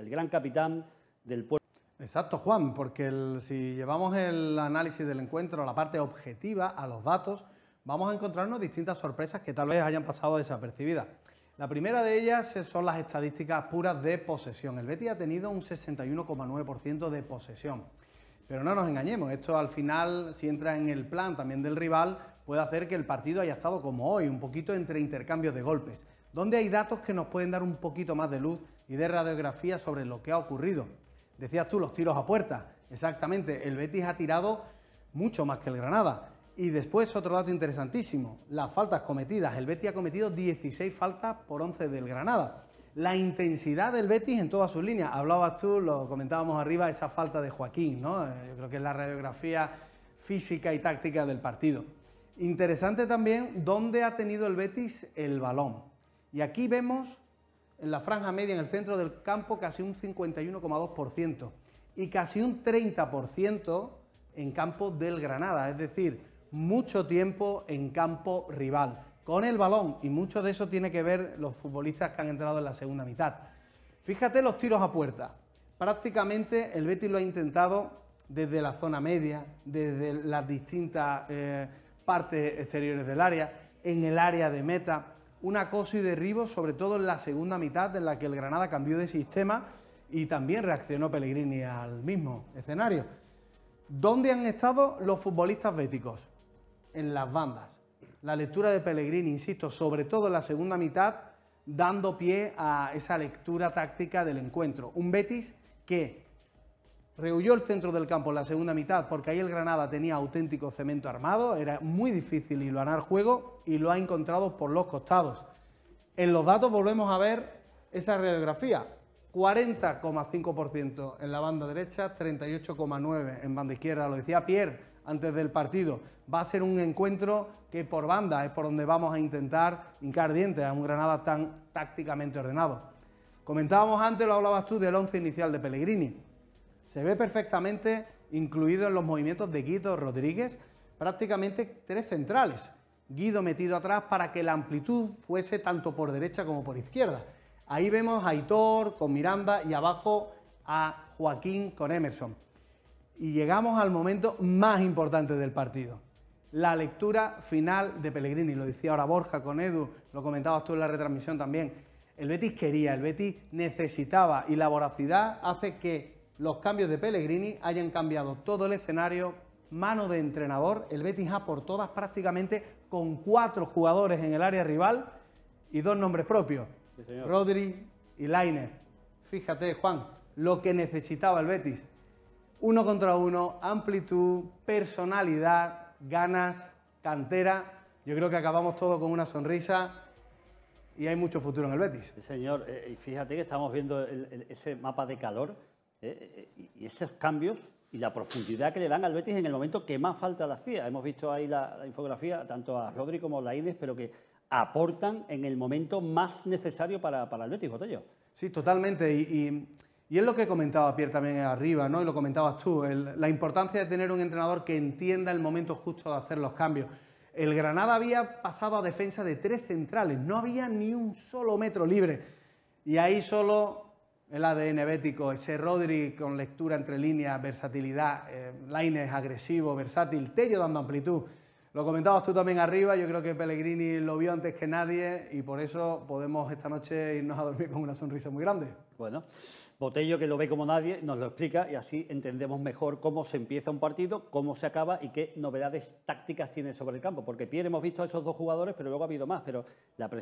el gran capitán del pueblo. Exacto, Juan, porque si llevamos el análisis del encuentro a la parte objetiva, a los datos, vamos a encontrarnos distintas sorpresas que tal vez hayan pasado desapercibidas. La primera de ellas son las estadísticas puras de posesión. El Betty ha tenido un 61,9% de posesión. Pero no nos engañemos, esto al final, si entra en el plan también del rival, puede hacer que el partido haya estado como hoy, un poquito entre intercambios de golpes, ¿Dónde hay datos que nos pueden dar un poquito más de luz y de radiografía sobre lo que ha ocurrido. Decías tú los tiros a puerta, exactamente, el Betis ha tirado mucho más que el Granada. Y después otro dato interesantísimo, las faltas cometidas. El Betis ha cometido 16 faltas por 11 del Granada. La intensidad del Betis en todas sus líneas. Hablabas tú, lo comentábamos arriba, esa falta de Joaquín, ¿no? Eh, yo creo que es la radiografía física y táctica del partido. Interesante también dónde ha tenido el Betis el balón. Y aquí vemos en la franja media, en el centro del campo, casi un 51,2% y casi un 30% en campo del Granada, es decir, mucho tiempo en campo rival, con el balón, y mucho de eso tiene que ver los futbolistas que han entrado en la segunda mitad. Fíjate los tiros a puerta. Prácticamente el Betis lo ha intentado desde la zona media, desde las distintas... Eh, partes exteriores del área, en el área de meta, un acoso y derribo, sobre todo en la segunda mitad, en la que el Granada cambió de sistema y también reaccionó Pellegrini al mismo escenario. ¿Dónde han estado los futbolistas béticos? En las bandas. La lectura de Pellegrini, insisto, sobre todo en la segunda mitad, dando pie a esa lectura táctica del encuentro. Un Betis que Rehuyó el centro del campo en la segunda mitad porque ahí el Granada tenía auténtico cemento armado, era muy difícil hilvanar juego y lo ha encontrado por los costados. En los datos volvemos a ver esa radiografía. 40,5% en la banda derecha, 38,9% en banda izquierda. Lo decía Pierre antes del partido. Va a ser un encuentro que por banda es por donde vamos a intentar hincar dientes a un Granada tan tácticamente ordenado. Comentábamos antes, lo hablabas tú, del once inicial de Pellegrini. Se ve perfectamente incluido en los movimientos de Guido Rodríguez, prácticamente tres centrales. Guido metido atrás para que la amplitud fuese tanto por derecha como por izquierda. Ahí vemos a Hitor con Miranda y abajo a Joaquín con Emerson. Y llegamos al momento más importante del partido, la lectura final de Pellegrini. Lo decía ahora Borja con Edu, lo comentabas tú en la retransmisión también. El Betis quería, el Betis necesitaba y la voracidad hace que los cambios de Pellegrini hayan cambiado todo el escenario, mano de entrenador, el Betis ha por todas prácticamente con cuatro jugadores en el área rival y dos nombres propios, Rodri y Lainer. Fíjate, Juan, lo que necesitaba el Betis. Uno contra uno, amplitud, personalidad, ganas, cantera. Yo creo que acabamos todo con una sonrisa y hay mucho futuro en el Betis. señor, eh, y fíjate que estamos viendo ese mapa de calor eh, eh, y esos cambios y la profundidad que le dan al Betis en el momento que más falta la hacía. Hemos visto ahí la, infografía, tanto a Rodri como a Laides, pero que aportan en el momento más necesario para, para el Betis, Botello. Sí, totalmente. Y, y, es lo que comentaba Pierre también arriba, ¿no? Y lo comentabas tú, la importancia de tener un entrenador que entienda el momento justo de hacer los cambios. El Granada había pasado a defensa de tres centrales, no había ni un solo metro libre. Y ahí solo el ADN bético, ese Rodri con lectura entre líneas, versatilidad, eh, line es agresivo, versátil, Tello dando amplitud. Lo comentabas tú también arriba, yo creo que Pellegrini lo vio antes que nadie y por eso podemos esta noche irnos a dormir con una sonrisa muy grande. Bueno, Botello que lo ve como nadie nos lo explica y así entendemos mejor cómo se empieza un partido, cómo se acaba y qué novedades tácticas tiene sobre el campo, porque Pierre hemos visto a esos dos jugadores, pero luego ha habido más, pero la